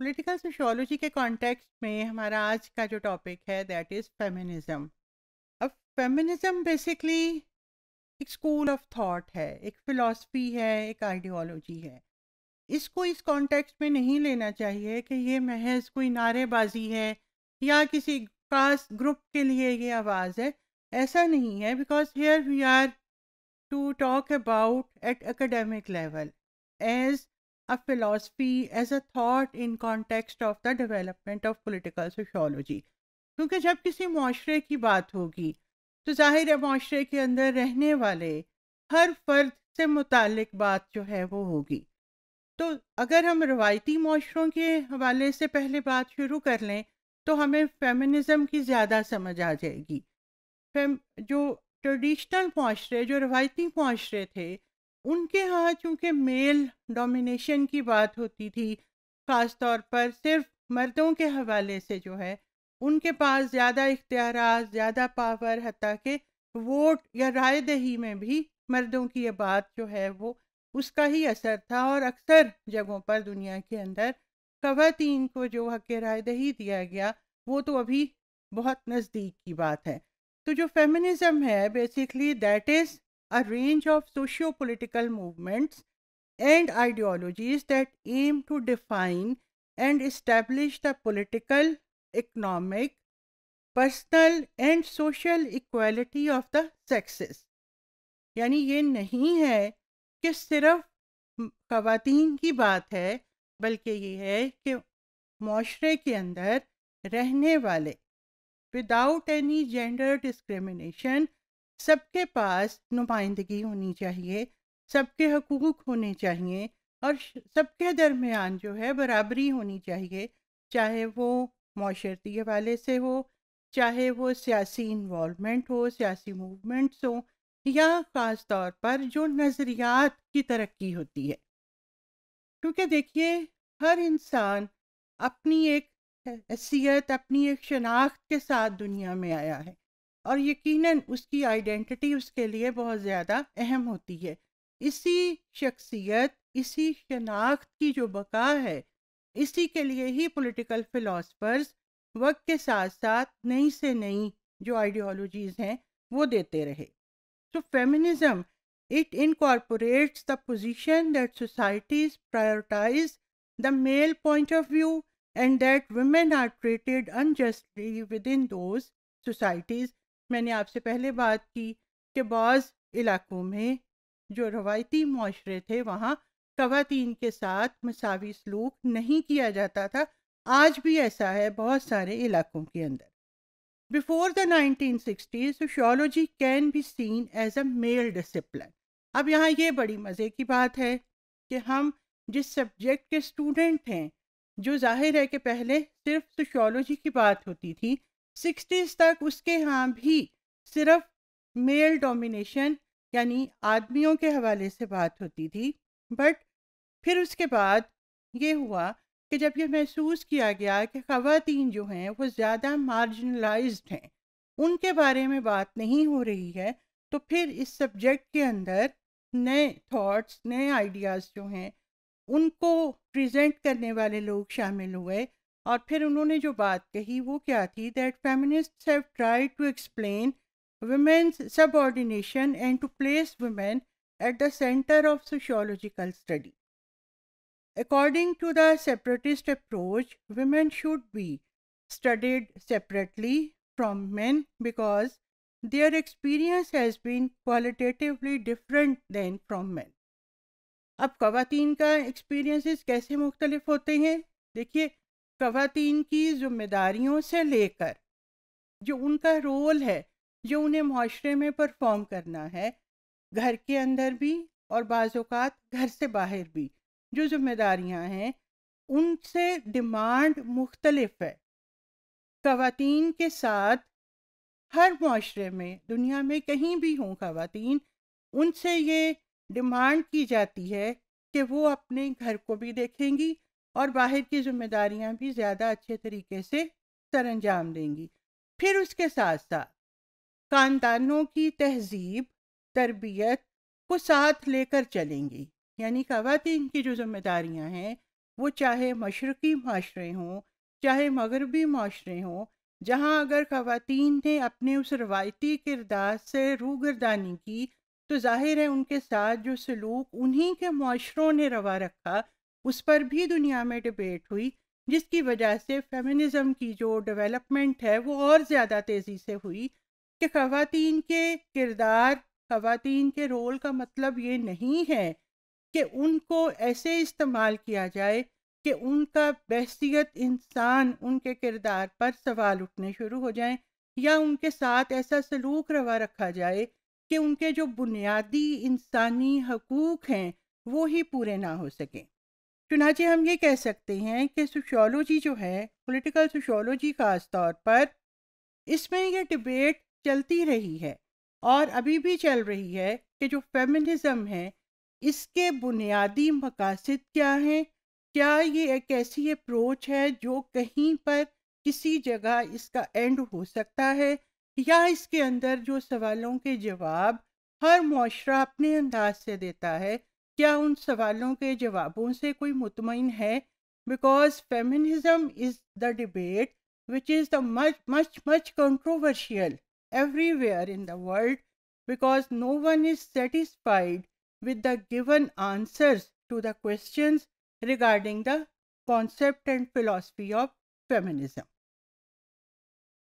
political sociology के context में हमारा आज का जो टॉपिक है दैट इज़ फेमिनिज़म अब फेमिनिज्म बेसिकली एक स्कूल ऑफ थॉट है एक फ़िलासफ़ी है एक आइडियोलॉजी है इसको इस कॉन्टेक्स्ट में नहीं लेना चाहिए कि ये महज कोई नारेबाजी है या किसी खास ग्रुप के लिए ये आवाज़ है ऐसा नहीं है because here we are to talk about at academic level as of philosophy as a thought in context of the development of political sociology क्योंकि जब किसी माशरे की बात होगी तो जाहिर है माशरे के अंदर रहने वाले हर फर्द से मुतक बात जो है वो होगी तो अगर हम रवायती माशरों के हवाले से पहले बात शुरू कर लें तो हमें फेमिनिज़म की ज़्यादा समझ आ जाएगी फेम जो ट्रेडिशनल माशरे जो रवायती माशरे थे उनके यहाँ चूंकि मेल डोमिनेशन की बात होती थी ख़ास तौर पर सिर्फ मर्दों के हवाले से जो है उनके पास ज़्यादा इख्तियार ज़्यादा पावर हती के वोट या राय दही में भी मर्दों की ये बात जो है वो उसका ही असर था और अक्सर जगहों पर दुनिया के अंदर खवतिन को जो हक राय दही दिया गया वो तो अभी बहुत नज़दीक की बात है तो जो फेमिनिज़म है basically that is a range of socio political movements and ideologies that aim to define and establish the political, economic, personal and social equality of the sexes यानी ये नहीं है कि सिर्फ खातन की बात है बल्कि ये है कि माशरे के अंदर रहने वाले विदाउट एनी जेंडर डिस्क्रिमिनेशन सबके पास नुमाइंदगी होनी चाहिए सबके हकूक होने चाहिए और सबके दरमियान जो है बराबरी होनी चाहिए चाहे वो माशरती हवाले से हो चाहे वो सियासी इन्वॉलमेंट हो सियासी मूवमेंट्स हो या ख़ास तौर पर जो नज़रियात की तरक्की होती है क्योंकि देखिए हर इंसान अपनी एक हैसियत अपनी एक शनाख्त के साथ दुनिया में आया है और यकीनन उसकी आइडेंटिटी उसके लिए बहुत ज़्यादा अहम होती है इसी शख्सियत इसी शनाख्त की जो बका है इसी के लिए ही पॉलिटिकल फिलोसफर्स वक्त के साथ साथ नई से नई जो आइडियोलॉजीज़ हैं वो देते रहे तो feminism it incorporates the position that societies prioritize the male point of view and that women are treated unjustly within those societies मैंने आपसे पहले बात की कि बाज़ इलाकों में जो रवायती माशरे थे वहाँ खातन के साथ मसावी सलूक नहीं किया जाता था आज भी ऐसा है बहुत सारे इलाकों के अंदर before the nineteen sixty sociology can be seen as a male discipline अब यहाँ ये बड़ी मज़े की बात है कि हम जिस सब्जेक्ट के स्टूडेंट हैं जो जाहिर है कि पहले सिर्फ सोशोलॉजी की बात होती थी सिक्सटीज तक उसके यहाँ भी सिर्फ मेल डोमिनेशन यानी आदमियों के हवाले से बात होती थी बट फिर उसके बाद ये हुआ कि जब यह महसूस किया गया कि खातन जो हैं वो ज़्यादा मार्जिनलाइज हैं उनके बारे में बात नहीं हो रही है तो फिर इस सब्जेक्ट के अंदर नए थॉट्स नए आइडियाज़ जो हैं उनको प्रेजेंट करने वाले लोग शामिल हुए और फिर उन्होंने जो बात कही वो क्या थी that feminist have tried to explain women's subordination and to place women at the centre of sociological study according to the separatist approach women should be studied separately from man because their experience has been qualitatively different than from man अब खातन का experiences कैसे मुख्तलिफ होते हैं देखिए खातन की जिम्मेदारियों से लेकर जो उनका रोल है जो उन्हें माशरे में परफॉर्म करना है घर के अंदर भी और बाज़ात घर से बाहर भी जो जिम्मेदारियां हैं उनसे डिमांड मुख्तलफ है खातन के साथ हर माशरे में दुनिया में कहीं भी हों खातन उनसे ये डिमांड की जाती है कि वो अपने घर को भी देखेंगी और बाहर की जिम्मेदारियां भी ज़्यादा अच्छे तरीके से अंजाम देंगी फिर उसके साथ साथ खानदानों की तहजीब तरबियत को साथ लेकर चलेंगी यानी खातन की जो जिम्मेदारियां हैं वो चाहे मशरक़ी माशरे हों चाहे मगरबी माशरे हों जहाँ अगर खातन ने अपने उस रवायती किरदार से रूगरदानी की तो जाहिर है उनके साथ जो सलूक उन्हीं के माशरों ने रवा रखा उस पर भी दुनिया में डिबेट हुई जिसकी वजह से फेमिनिज़म की जो डेवलपमेंट है वो और ज़्यादा तेज़ी से हुई कि ख़वातीन के किरदार ख़वातीन के रोल का मतलब ये नहीं है कि उनको ऐसे इस्तेमाल किया जाए कि उनका बहसीत इंसान उनके किरदार पर सवाल उठने शुरू हो जाएं या उनके साथ ऐसा सलूक रवा रखा जाए कि उनके जो बुनियादी इंसानी हकूक़ हैं वो ही पूरे ना हो सकें चुनाचे हम ये कह सकते हैं कि सोशोलॉजी जो है पॉलिटिकल सोशोलॉजी ख़ास तौर पर इसमें यह डिबेट चलती रही है और अभी भी चल रही है कि जो फेमिनिज़म है इसके बुनियादी मकासद क्या हैं क्या ये एक ऐसी अप्रोच है जो कहीं पर किसी जगह इसका एंड हो सकता है या इसके अंदर जो सवालों के जवाब हर माशरा अपने अंदाज से देता है क्या उन सवालों के जवाबों से कोई मुतमिन है because feminism is the debate which is the much much much controversial everywhere in the world because no one is satisfied with the given answers to the question regarding the concept and philosophy of feminism